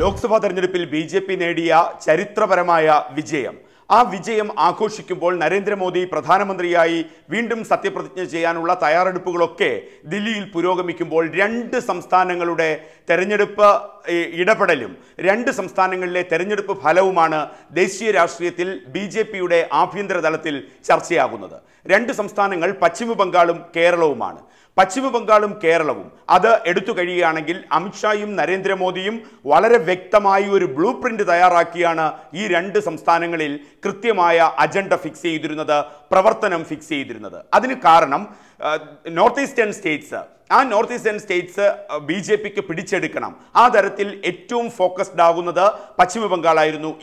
ലോക്സഭാ തെരഞ്ഞെടുപ്പിൽ B J P നേടിയ ചരിത്രപരമായ വിജയം ആ വിജയം ആഘോഷിക്കുമ്പോൾ നരേന്ദ്രമോദി പ്രധാനമന്ത്രിയായി വീണ്ടും സത്യപ്രതിജ്ഞ ചെയ്യാനുള്ള തയ്യാറെടുപ്പുകളൊക്കെ ദില്ലിയിൽ പുരോഗമിക്കുമ്പോൾ രണ്ട് സംസ്ഥാനങ്ങളുടെ തെരഞ്ഞെടുപ്പ് ഇടപെടലും രണ്ട് സംസ്ഥാനങ്ങളിലെ തെരഞ്ഞെടുപ്പ് ഫലവുമാണ് ദേശീയ രാഷ്ട്രീയത്തിൽ ബി ജെ പിയുടെ ആഭ്യന്തര തലത്തിൽ ചർച്ചയാകുന്നത് രണ്ട് സംസ്ഥാനങ്ങൾ പശ്ചിമ ബംഗാളും കേരളവുമാണ് പശ്ചിമ ബംഗാളും കേരളവും അത് എടുത്തു കഴിയുകയാണെങ്കിൽ അമിത്ഷായും നരേന്ദ്രമോദിയും വളരെ വ്യക്തമായി ഒരു ബ്ലൂ പ്രിന്റ് തയ്യാറാക്കിയാണ് ഈ രണ്ട് സംസ്ഥാനങ്ങളിൽ കൃത്യമായ അജണ്ട ഫിക്സ് ചെയ്തിരുന്നത് പ്രവർത്തനം ഫിക്സ് ചെയ്തിരുന്നത് അതിന് കാരണം നോർത്ത് ഈസ്റ്റേൺ സ്റ്റേറ്റ്സ് ആ north eastern states B J പിക്ക് പിടിച്ചെടുക്കണം ആ തരത്തിൽ ഏറ്റവും ഫോക്കസ്ഡ് ആകുന്നത് പശ്ചിമ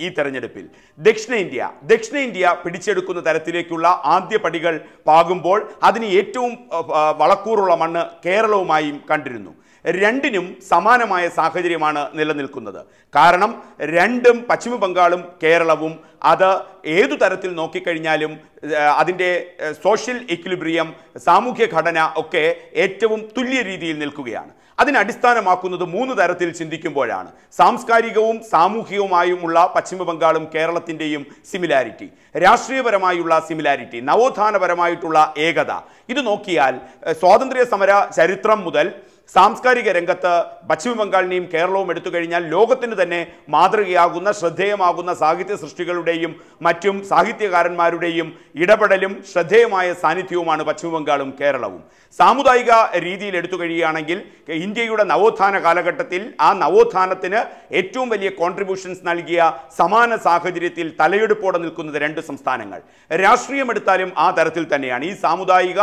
ഈ തെരഞ്ഞെടുപ്പിൽ ദക്ഷിണേന്ത്യ ദക്ഷിണേന്ത്യ പിടിച്ചെടുക്കുന്ന തരത്തിലേക്കുള്ള ആദ്യ പടികൾ പാകുമ്പോൾ അതിന് ഏറ്റവും വളക്കൂറുള്ള മണ്ണ് കേരളവുമായും കണ്ടിരുന്നു രണ്ടിനും സമാനമായ സാഹചര്യമാണ് നിലനിൽക്കുന്നത് കാരണം രണ്ടും പശ്ചിമ ബംഗാളും കേരളവും അത് ഏതു തരത്തിൽ നോക്കിക്കഴിഞ്ഞാലും അതിൻ്റെ സോഷ്യൽ ഇക്വിലിബ്രിയം സാമൂഹ്യ ഘടന ഒക്കെ ഏറ്റവും തുല്യ രീതിയിൽ നിൽക്കുകയാണ് അതിനടിസ്ഥാനമാക്കുന്നത് മൂന്ന് തരത്തിൽ ചിന്തിക്കുമ്പോഴാണ് സാംസ്കാരികവും സാമൂഹികവുമായുമുള്ള പശ്ചിമബംഗാളും കേരളത്തിൻ്റെയും സിമിലാരിറ്റി രാഷ്ട്രീയപരമായുള്ള സിമിലാരിറ്റി നവോത്ഥാനപരമായിട്ടുള്ള ഏകത ഇത് നോക്കിയാൽ സ്വാതന്ത്ര്യ സമര ചരിത്രം മുതൽ സാംസ്കാരിക രംഗത്ത് പശ്ചിമ കേരളവും എടുത്തു കഴിഞ്ഞാൽ ലോകത്തിന് തന്നെ മാതൃകയാകുന്ന ശ്രദ്ധേയമാകുന്ന സാഹിത്യ സൃഷ്ടികളുടെയും മറ്റും സാഹിത്യകാരന്മാരുടെയും ഇടപെടലും ശ്രദ്ധേയമായ സാന്നിധ്യവുമാണ് പശ്ചിമ ബംഗാളും കേരളവും സാമുദായിക രീതിയിൽ എടുത്തു കഴിയുകയാണെങ്കിൽ ഇന്ത്യയുടെ നവോത്ഥാന കാലഘട്ടത്തിൽ ആ നവോത്ഥാനത്തിന് ഏറ്റവും വലിയ കോൺട്രിബ്യൂഷൻസ് നൽകിയ സമാന സാഹചര്യത്തിൽ തലയെടുപ്പോടെ നിൽക്കുന്നത് രണ്ട് സംസ്ഥാനങ്ങൾ രാഷ്ട്രീയമെടുത്താലും ആ തരത്തിൽ തന്നെയാണ് ഈ സാമുദായിക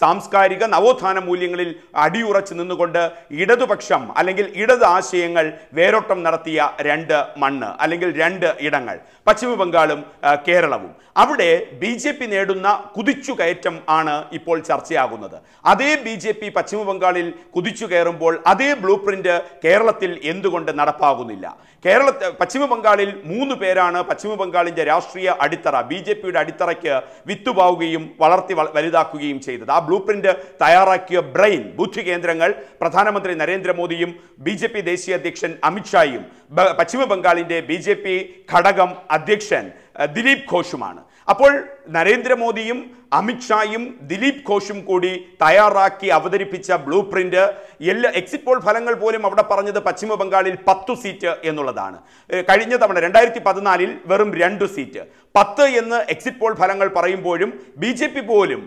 സാംസ്കാരിക നവോത്ഥാന മൂല്യങ്ങളിൽ അടിയുറച്ചു നിന്നുകൊണ്ട് ഇടതുപക്ഷം അല്ലെങ്കിൽ ഇടത് ആശയങ്ങൾ വേരോട്ടം നടത്തിയ രണ്ട് മണ്ണ് അല്ലെങ്കിൽ രണ്ട് ഇടങ്ങൾ പശ്ചിമ ബംഗാളും കേരളവും അവിടെ ബി ജെ പി നേടുന്ന കയറ്റം ആണ് ഇപ്പോൾ ചർച്ചയാകുന്നത് അതേ ബി ജെ പി പശ്ചിമ ബംഗാളിൽ കുതിച്ചു കയറുമ്പോൾ അതേ ബ്ലൂ പ്രിന്റ് കേരളത്തിൽ എന്തുകൊണ്ട് നടപ്പാകുന്നില്ല കേരള പശ്ചിമ ബംഗാളിൽ മൂന്ന് പേരാണ് പശ്ചിമ ബംഗാളിൻ്റെ രാഷ്ട്രീയ അടിത്തറ ബി ജെ പിയുടെ അടിത്തറയ്ക്ക് വിത്തുപാവുകയും വളർത്തി വലുതാക്കുകയും ചെയ്തത് ആ ബ്ലൂ പ്രിന്റ് തയ്യാറാക്കിയ ബ്രെയിൻ ബുദ്ധി കേന്ദ്രങ്ങൾ പ്രധാനമന്ത്രി നരേന്ദ്രമോദിയും ബി ജെ പി ദേശീയ അധ്യക്ഷൻ അമിത്ഷായും പശ്ചിമ ബംഗാളിൻ്റെ ബി ജെ പി ഘടകം അധ്യക്ഷൻ ദിലീപ് ഘോഷുമാണ് അപ്പോൾ നരേന്ദ്രമോദിയും അമിത്ഷായും ദിലീപ് ഘോഷും കൂടി തയ്യാറാക്കി അവതരിപ്പിച്ച ബ്ലൂ പ്രിന്റ് എല്ലാ എക്സിറ്റ് പോൾ ഫലങ്ങൾ പോലും അവിടെ പറഞ്ഞത് പശ്ചിമ ബംഗാളിൽ സീറ്റ് എന്നുള്ളതാണ് കഴിഞ്ഞ തവണ രണ്ടായിരത്തി പതിനാലിൽ വെറും രണ്ട് സീറ്റ് പത്ത് എന്ന് എക്സിറ്റ് പോൾ ഫലങ്ങൾ പറയുമ്പോഴും ബി ജെ പി പോലും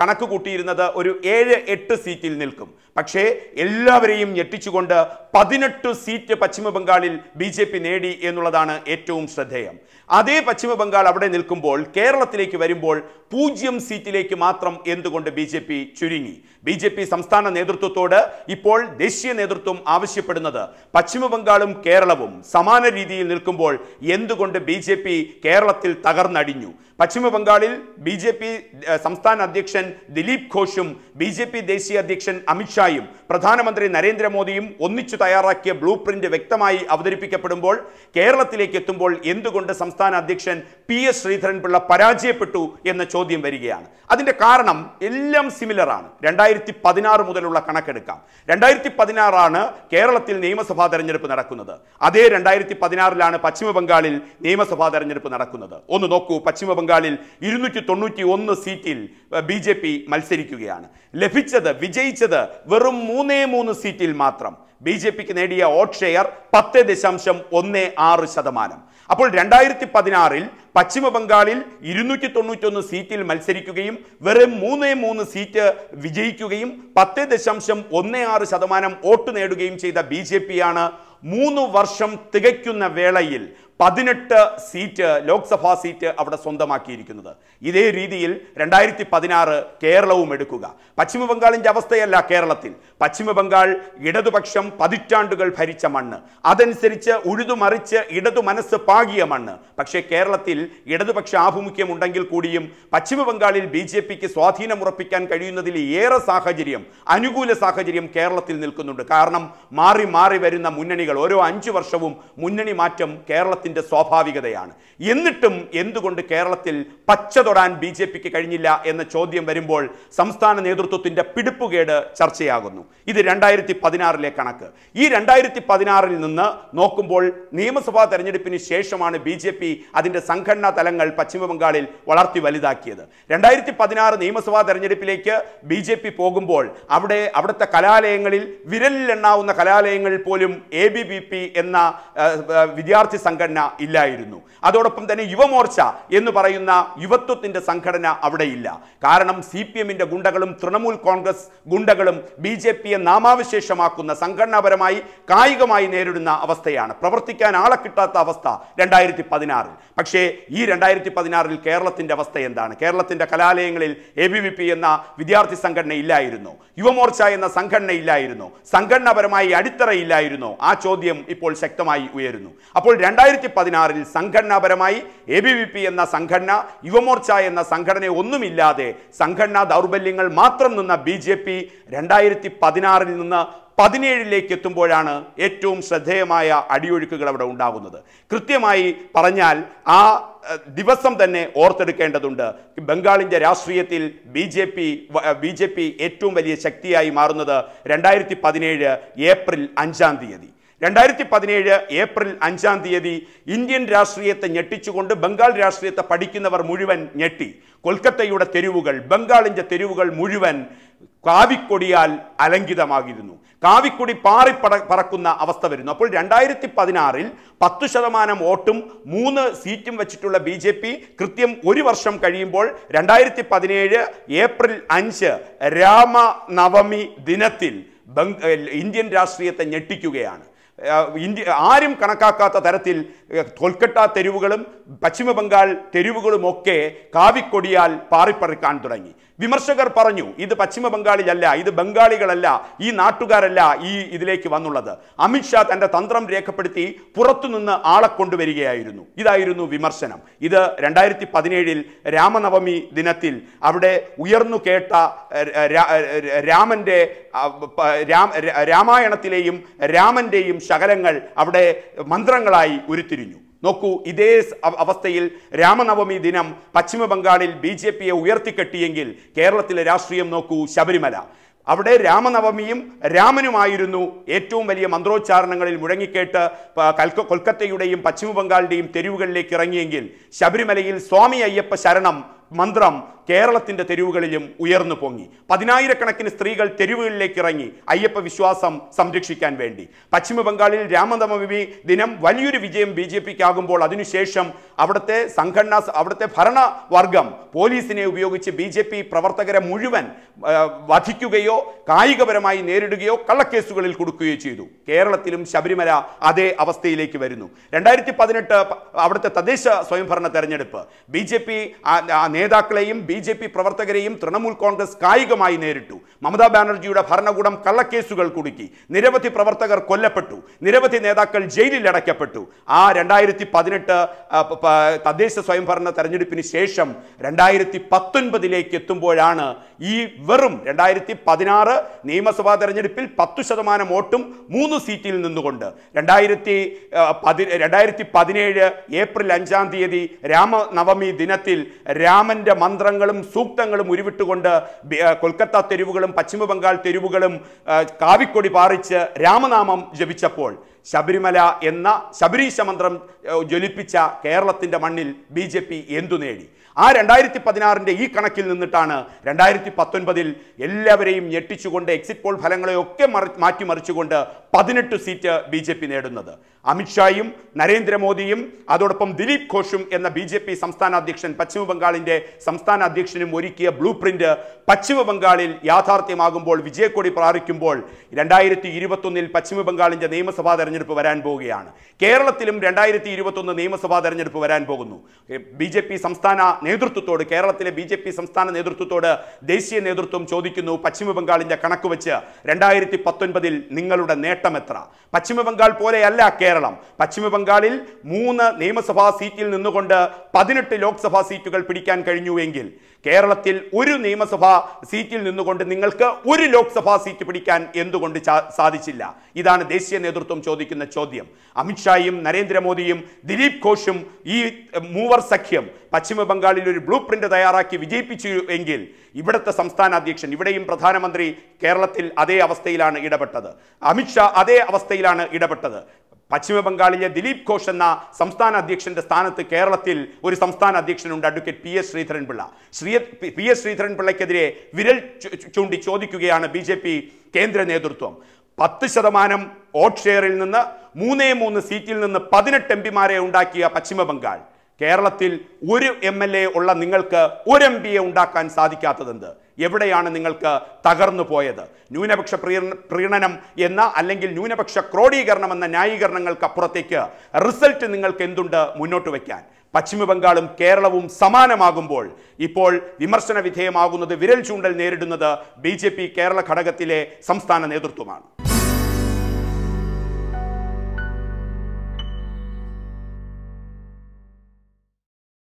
കണക്ക് കൂട്ടിയിരുന്നത് ഒരു ഏഴ് എട്ട് സീറ്റിൽ നിൽക്കും പക്ഷേ എല്ലാവരെയും ഞെട്ടിച്ചുകൊണ്ട് പതിനെട്ട് സീറ്റ് പശ്ചിമ ബംഗാളിൽ പി നേടി എന്നുള്ളതാണ് ഏറ്റവും ശ്രദ്ധേയം അതേ പശ്ചിമ ബംഗാൾ അവിടെ നിൽക്കുമ്പോൾ കേരളത്തിൽ കേരളത്തിലേക്ക് വരുമ്പോൾ പൂജ്യം സീറ്റിലേക്ക് മാത്രം എന്തുകൊണ്ട് ബി ചുരുങ്ങി ബി സംസ്ഥാന നേതൃത്വത്തോട് ഇപ്പോൾ ദേശീയ നേതൃത്വം ആവശ്യപ്പെടുന്നത് പശ്ചിമബംഗാളും കേരളവും സമാന രീതിയിൽ നിൽക്കുമ്പോൾ എന്തുകൊണ്ട് ബി കേരളത്തിൽ തകർന്നടിഞ്ഞു പശ്ചിമബംഗാളിൽ ബി ജെ പി സംസ്ഥാന അധ്യക്ഷൻ ദിലീപ് ഘോഷും ബി ജെ പി ദേശീയ അധ്യക്ഷൻ അമിത്ഷായും പ്രധാനമന്ത്രി നരേന്ദ്രമോദിയും ഒന്നിച്ചു തയ്യാറാക്കിയ ബ്ലൂ വ്യക്തമായി അവതരിപ്പിക്കപ്പെടുമ്പോൾ കേരളത്തിലേക്ക് എത്തുമ്പോൾ എന്തുകൊണ്ട് സംസ്ഥാന അധ്യക്ഷൻ പി എസ് ശ്രീധരൻപിള്ള പരാജയം പരാജയപ്പെട്ടു എന്ന ചോദ്യം വരികയാണ് അതിൻ്റെ കാരണം എല്ലാം സിമിലറാണ് രണ്ടായിരത്തി പതിനാറ് മുതലുള്ള കണക്കെടുക്കാം രണ്ടായിരത്തി പതിനാറാണ് കേരളത്തിൽ നിയമസഭാ തെരഞ്ഞെടുപ്പ് നടക്കുന്നത് അതേ രണ്ടായിരത്തി പതിനാറിലാണ് പശ്ചിമബംഗാളിൽ നിയമസഭാ തെരഞ്ഞെടുപ്പ് നടക്കുന്നത് ഒന്ന് നോക്കൂ പശ്ചിമബംഗാളിൽ ഇരുന്നൂറ്റി തൊണ്ണൂറ്റി ഒന്ന് സീറ്റിൽ ബി ജെ പി മത്സരിക്കുകയാണ് ലഭിച്ചത് വിജയിച്ചത് വെറും മൂന്നേ മൂന്ന് സീറ്റിൽ മാത്രം ബി ജെ പിക്ക് നേടിയ വോട്ട് ഷെയർ പത്ത് ദശാംശം ഒന്ന് ആറ് ശതമാനം അപ്പോൾ രണ്ടായിരത്തി പതിനാറിൽ പശ്ചിമ ബംഗാളിൽ ഇരുന്നൂറ്റി തൊണ്ണൂറ്റൊന്ന് സീറ്റിൽ മത്സരിക്കുകയും വെറും മൂന്ന് മൂന്ന് സീറ്റ് വിജയിക്കുകയും പത്ത് ദശാംശം ഒന്ന് ആറ് ശതമാനം വോട്ട് നേടുകയും ചെയ്ത ബി ജെ പിയാണ് മൂന്ന് വർഷം തികയ്ക്കുന്ന വേളയിൽ പതിനെട്ട് സീറ്റ് ലോക്സഭാ സീറ്റ് അവിടെ സ്വന്തമാക്കിയിരിക്കുന്നത് ഇതേ രീതിയിൽ രണ്ടായിരത്തി പതിനാറ് കേരളവും എടുക്കുക പശ്ചിമ അവസ്ഥയല്ല കേരളത്തിൽ പശ്ചിമ ബംഗാൾ ഇടതുപക്ഷം പതിറ്റാണ്ടുകൾ ഭരിച്ച മണ്ണ് അതനുസരിച്ച് ഉഴുതുമറിച്ച് ഇടതു മനസ്സ് പാകിയ മണ്ണ് പക്ഷേ കേരളത്തിൽ ഇടതുപക്ഷ ആഭിമുഖ്യം ഉണ്ടെങ്കിൽ കൂടിയും പശ്ചിമ ബംഗാളിൽ ബി ജെ പിക്ക് സ്വാധീനമുറപ്പിക്കാൻ കഴിയുന്നതിൽ ഏറെ സാഹചര്യം അനുകൂല സാഹചര്യം കേരളത്തിൽ നിൽക്കുന്നുണ്ട് കാരണം മാറി മാറി വരുന്ന മുന്നണികൾ ഓരോ അഞ്ചു വർഷവും മുന്നണി മാറ്റം കേരളത്തിൽ സമൂഹത്തിൻ്റെ സ്വാഭാവികതയാണ് എന്നിട്ടും എന്തുകൊണ്ട് കേരളത്തിൽ പച്ച തൊടാൻ ബി ജെ പിക്ക് കഴിഞ്ഞില്ല എന്ന ചോദ്യം വരുമ്പോൾ സംസ്ഥാന നേതൃത്വത്തിൻ്റെ പിടിപ്പുകേട് ചർച്ചയാകുന്നു ഇത് രണ്ടായിരത്തി പതിനാറിലെ കണക്ക് ഈ രണ്ടായിരത്തി പതിനാറിൽ നിന്ന് നോക്കുമ്പോൾ നിയമസഭാ തെരഞ്ഞെടുപ്പിന് ശേഷമാണ് ബി ജെ പി അതിൻ്റെ സംഘടനാ തലങ്ങൾ പശ്ചിമബംഗാളിൽ വളർത്തി വലുതാക്കിയത് രണ്ടായിരത്തി പതിനാറ് നിയമസഭാ തെരഞ്ഞെടുപ്പിലേക്ക് ബി ജെ പി പോകുമ്പോൾ അവിടെ അവിടുത്തെ കലാലയങ്ങളിൽ വിരലിലെണ്ണാവുന്ന കലാലയങ്ങളിൽ പോലും എ ബി ബി പി എന്ന വിദ്യാർത്ഥി സംഘടന ഇല്ലായിരുന്നു അതോടൊപ്പം തന്നെ യുവമോർച്ച എന്ന് പറയുന്ന യുവത്വത്തിന്റെ സംഘടന അവിടെയില്ല കാരണം സി പി എമ്മിന്റെ ഗുണ്ടകളും തൃണമൂൽ കോൺഗ്രസ് ഗുണ്ടകളും ബി ജെ പിയെ നാമാവശേഷമാക്കുന്ന സംഘടനാപരമായി കായികമായി നേരിടുന്ന അവസ്ഥയാണ് പ്രവർത്തിക്കാൻ ആളെ കിട്ടാത്ത അവസ്ഥ രണ്ടായിരത്തി പതിനാറിൽ പക്ഷേ ഈ രണ്ടായിരത്തി പതിനാറിൽ കേരളത്തിന്റെ അവസ്ഥ എന്താണ് കേരളത്തിന്റെ കലാലയങ്ങളിൽ എ ബി വി പി എന്ന വിദ്യാർത്ഥി സംഘടന ഇല്ലായിരുന്നു യുവമോർച്ച എന്ന സംഘടന ഇല്ലായിരുന്നു സംഘടനാപരമായി അടിത്തറയില്ലായിരുന്നു ആ ചോദ്യം ഇപ്പോൾ ശക്തമായി ഉയരുന്നു അപ്പോൾ രണ്ടായിരത്തി രണ്ടായിരത്തി പതിനാറിൽ സംഘടനാപരമായി എ ബി വി പി എന്ന സംഘടന യുവമോർച്ച എന്ന സംഘടന ഒന്നുമില്ലാതെ സംഘടനാ ദൗർബല്യങ്ങൾ മാത്രം നിന്ന ബി ജെ പി രണ്ടായിരത്തി പതിനാറിൽ നിന്ന് പതിനേഴിലേക്ക് എത്തുമ്പോഴാണ് ഏറ്റവും ശ്രദ്ധേയമായ അടിയൊഴുക്കുകൾ അവിടെ ഉണ്ടാകുന്നത് കൃത്യമായി പറഞ്ഞാൽ ആ ദിവസം തന്നെ ഓർത്തെടുക്കേണ്ടതുണ്ട് ബംഗാളിൻ്റെ രാഷ്ട്രീയത്തിൽ B J P B J P ഏറ്റവും വലിയ ശക്തിയായി മാറുന്നത് രണ്ടായിരത്തി പതിനേഴ് ഏപ്രിൽ അഞ്ചാം തീയതി രണ്ടായിരത്തി പതിനേഴ് ഏപ്രിൽ അഞ്ചാം തീയതി ഇന്ത്യൻ രാഷ്ട്രീയത്തെ ഞെട്ടിച്ചുകൊണ്ട് ബംഗാൾ രാഷ്ട്രീയത്തെ പഠിക്കുന്നവർ മുഴുവൻ ഞെട്ടി കൊൽക്കത്തയുടെ തെരുവുകൾ ബംഗാളിൻ്റെ തെരുവുകൾ മുഴുവൻ കാവിക്കൊടിയാൽ അലങ്കിതമാകിയിരുന്നു കാവിക്കൊടി പാറി പറക്കുന്ന അവസ്ഥ വരുന്നു അപ്പോൾ രണ്ടായിരത്തി പതിനാറിൽ പത്തു ശതമാനം വോട്ടും മൂന്ന് സീറ്റും വെച്ചിട്ടുള്ള ബി ജെ പി കൃത്യം ഒരു വർഷം കഴിയുമ്പോൾ രണ്ടായിരത്തി പതിനേഴ് ഏപ്രിൽ അഞ്ച് രാമനവമി ദിനത്തിൽ ഇന്ത്യൻ രാഷ്ട്രീയത്തെ ഞെട്ടിക്കുകയാണ് ഇന്ത്യ ആരും കണക്കാക്കാത്ത തരത്തിൽ കൊൽക്കത്ത തെരുവുകളും പശ്ചിമ ബംഗാൾ തെരുവുകളുമൊക്കെ കാവിക്കൊടിയാൽ പാറിപ്പറിക്കാൻ തുടങ്ങി വിമർശകർ പറഞ്ഞു ഇത് പശ്ചിമ ബംഗാളിലല്ല ഇത് ബംഗാളികളല്ല ഈ നാട്ടുകാരല്ല ഈ ഇതിലേക്ക് വന്നുള്ളത് അമിത്ഷാ തൻ്റെ തന്ത്രം രേഖപ്പെടുത്തി പുറത്തുനിന്ന് ആളെ കൊണ്ടുവരികയായിരുന്നു ഇതായിരുന്നു വിമർശനം ഇത് രണ്ടായിരത്തി പതിനേഴിൽ രാമനവമി ദിനത്തിൽ അവിടെ ഉയർന്നു കേട്ട രാമൻ്റെ രാമായണത്തിലെയും രാമൻ്റെയും ശകലങ്ങൾ അവിടെ മന്ത്രങ്ങളായി ഉരുത്തിരിഞ്ഞു നോക്കൂ ഇതേ അവസ്ഥയിൽ രാമനവമി ദിനം പശ്ചിമ ബംഗാളിൽ ബി ജെ പിയെ ഉയർത്തിക്കെട്ടിയെങ്കിൽ കേരളത്തിലെ രാഷ്ട്രീയം നോക്കൂ ശബരിമല അവിടെ രാമനവമിയും രാമനുമായിരുന്നു ഏറ്റവും വലിയ മന്ത്രോച്ചാരണങ്ങളിൽ മുഴങ്ങിക്കേട്ട് കൊൽക്കത്തയുടെയും പശ്ചിമ ബംഗാളിൻ്റെയും തെരുവുകളിലേക്ക് ഇറങ്ങിയെങ്കിൽ ശബരിമലയിൽ സ്വാമി അയ്യപ്പ ശരണം മന്ത്രം കേരളത്തിൻ്റെ തെരുവുകളിലും ഉയർന്നു പൊങ്ങി പതിനായിരക്കണക്കിന് സ്ത്രീകൾ തെരുവുകളിലേക്ക് ഇറങ്ങി അയ്യപ്പ വിശ്വാസം സംരക്ഷിക്കാൻ വേണ്ടി പശ്ചിമ ബംഗാളിൽ രാമനവമി ദിനം വലിയൊരു വിജയം ബി ജെ ആകുമ്പോൾ അതിനുശേഷം അവിടുത്തെ സംഘടന അവിടുത്തെ ഭരണവർഗം പോലീസിനെ ഉപയോഗിച്ച് ബി ജെ പി പ്രവർത്തകരെ മുഴുവൻ വധിക്കുകയോ കായികപരമായി നേരിടുകയോ കള്ളക്കേസുകളിൽ കൊടുക്കുകയോ ചെയ്തു കേരളത്തിലും ശബരിമല അതേ അവസ്ഥയിലേക്ക് വരുന്നു രണ്ടായിരത്തി പതിനെട്ട് അവിടുത്തെ തദ്ദേശ സ്വയംഭരണ തെരഞ്ഞെടുപ്പ് ബി ജെ പി നേതാക്കളെയും ബി ജെ പി പ്രവർത്തകരെയും തൃണമൂൽ കോൺഗ്രസ് കായികമായി നേരിട്ടു മമതാ ബാനർജിയുടെ ഭരണകൂടം കള്ളക്കേസുകൾ കുടുക്കി നിരവധി പ്രവർത്തകർ കൊല്ലപ്പെട്ടു നിരവധി നേതാക്കൾ ജയിലിൽ അടയ്ക്കപ്പെട്ടു ആ രണ്ടായിരത്തി പതിനെട്ട് തദ്ദേശ സ്വയംഭരണ തെരഞ്ഞെടുപ്പിന് ശേഷം രണ്ടായിരത്തി പത്തൊൻപതിലേക്ക് എത്തുമ്പോഴാണ് ഈ വെറും രണ്ടായിരത്തി പതിനാറ് നിയമസഭാ തെരഞ്ഞെടുപ്പിൽ പത്തു ശതമാനം വോട്ടും മൂന്ന് സീറ്റിൽ നിന്നുകൊണ്ട് രണ്ടായിരത്തി പതി രണ്ടായിരത്തി പതിനേഴ് ഏപ്രിൽ അഞ്ചാം തീയതി രാമനവമി ദിനത്തിൽ രാമൻ്റെ മന്ത്രങ്ങളും സൂക്തങ്ങളും ഉരുവിട്ടുകൊണ്ട് കൊൽക്കത്ത തെരുവുകളും പശ്ചിമ ബംഗാൾ തെരുവുകളും കാവിക്കൊടി പാറിച്ച് രാമനാമം ജപിച്ചപ്പോൾ ശബരിമല എന്ന ശബരീശ മന്ത്രം ജ്വലിപ്പിച്ച കേരളത്തിൻ്റെ മണ്ണിൽ ബി ജെ പി എന്തു നേടി ആ രണ്ടായിരത്തി പതിനാറിൻ്റെ ഈ കണക്കിൽ നിന്നിട്ടാണ് രണ്ടായിരത്തി പത്തൊൻപതിൽ എല്ലാവരെയും ഞെട്ടിച്ചുകൊണ്ട് എക്സിറ്റ് പോൾ ഫലങ്ങളെയൊക്കെ മറി മാറ്റിമറിച്ചുകൊണ്ട് പതിനെട്ട് സീറ്റ് ബി ജെ പി നേടുന്നത് അമിത്ഷായും നരേന്ദ്രമോദിയും അതോടൊപ്പം ദിലീപ് ഘോഷും എന്ന ബി ജെ പി സംസ്ഥാന അധ്യക്ഷൻ പശ്ചിമ ബംഗാളിൻ്റെ സംസ്ഥാന അധ്യക്ഷനും ഒരുക്കിയ ബ്ലൂ പ്രിൻ്റ് പശ്ചിമ ബംഗാളിൽ യാഥാർത്ഥ്യമാകുമ്പോൾ വിജയക്കൊടി പ്രാറിക്കുമ്പോൾ രണ്ടായിരത്തി ഇരുപത്തൊന്നിൽ പശ്ചിമ ബംഗാളിൻ്റെ നിയമസഭാ തെരഞ്ഞെടുപ്പ് വരാൻ പോവുകയാണ് കേരളത്തിലും രണ്ടായിരത്തി ഇരുപത്തൊന്ന് നിയമസഭാ തെരഞ്ഞെടുപ്പ് വരാൻ പോകുന്നു ബി ജെ പി സംസ്ഥാന നേതൃത്വത്തോട് കേരളത്തിലെ ബി ജെ പി സംസ്ഥാന നേതൃത്വത്തോട് ദേശീയ നേതൃത്വം ചോദിക്കുന്നു പശ്ചിമബംഗാളിൻ്റെ കണക്ക് വെച്ച് രണ്ടായിരത്തി പത്തൊൻപതിൽ നിങ്ങളുടെ നേട്ടം എത്ര പശ്ചിമബംഗാൾ പോലെയല്ല കേരളം പശ്ചിമബംഗാളിൽ മൂന്ന് നിയമസഭാ സീറ്റിൽ നിന്നുകൊണ്ട് പതിനെട്ട് ലോക്സഭാ സീറ്റുകൾ പിടിക്കാൻ കഴിഞ്ഞുവെങ്കിൽ കേരളത്തിൽ ഒരു നിയമസഭാ സീറ്റിൽ നിന്നുകൊണ്ട് നിങ്ങൾക്ക് ഒരു ലോക്സഭാ സീറ്റ് പിടിക്കാൻ എന്തുകൊണ്ട് സാധിച്ചില്ല ഇതാണ് ദേശീയ നേതൃത്വം ചോദിച്ചത് ചോദിക്കുന്ന ചോദ്യം അമിത്ഷായും നരേന്ദ്രമോദിയും ദിലീപ് ഘോഷും ഈ മൂവർ സഖ്യം പശ്ചിമ ബംഗാളിൽ ഒരു ബ്ലൂ പ്രിന്റ് തയ്യാറാക്കി വിജയിപ്പിച്ചു എങ്കിൽ ഇവിടുത്തെ സംസ്ഥാന അധ്യക്ഷൻ ഇവിടെയും പ്രധാനമന്ത്രി കേരളത്തിൽ അതേ അവസ്ഥയിലാണ് ഇടപെട്ടത് അമിത്ഷാ അതേ അവസ്ഥയിലാണ് ഇടപെട്ടത് പശ്ചിമ ബംഗാളിലെ ദിലീപ് ഘോഷ് എന്ന സംസ്ഥാന അധ്യക്ഷന്റെ സ്ഥാനത്ത് കേരളത്തിൽ ഒരു സംസ്ഥാന അധ്യക്ഷനുണ്ട് advocate P S Sreedharan Pillai Shri P S ശ്രീധരൻപിള്ളയ്ക്കെതിരെ വിരൽ ചൂണ്ടി ചോദിക്കുകയാണ് ബി കേന്ദ്ര നേതൃത്വം പത്ത് ശതമാനം വോട്ട് ഷെയറിൽ നിന്ന് മൂന്നേ മൂന്ന് സീറ്റിൽ നിന്ന് പതിനെട്ട് എം പിമാരെ ഉണ്ടാക്കിയ പശ്ചിമ ബംഗാൾ കേരളത്തിൽ ഒരു എം എൽ എ ഉള്ള നിങ്ങൾക്ക് ഒരു എം പിയെ ഉണ്ടാക്കാൻ സാധിക്കാത്തതെന്ത് എവിടെയാണ് നിങ്ങൾക്ക് തകർന്നു പോയത് ന്യൂനപക്ഷ പ്രീണനം എന്ന അല്ലെങ്കിൽ ന്യൂനപക്ഷ ക്രോഡീകരണം എന്ന അപ്പുറത്തേക്ക് റിസൾട്ട് നിങ്ങൾക്ക് എന്തുണ്ട് മുന്നോട്ട് വയ്ക്കാൻ പശ്ചിമ ബംഗാളും കേരളവും സമാനമാകുമ്പോൾ ഇപ്പോൾ വിമർശന വിധേയമാകുന്നത് വിരൽ ചൂണ്ടൽ നേരിടുന്നത് ബി കേരള ഘടകത്തിലെ സംസ്ഥാന നേതൃത്വമാണ്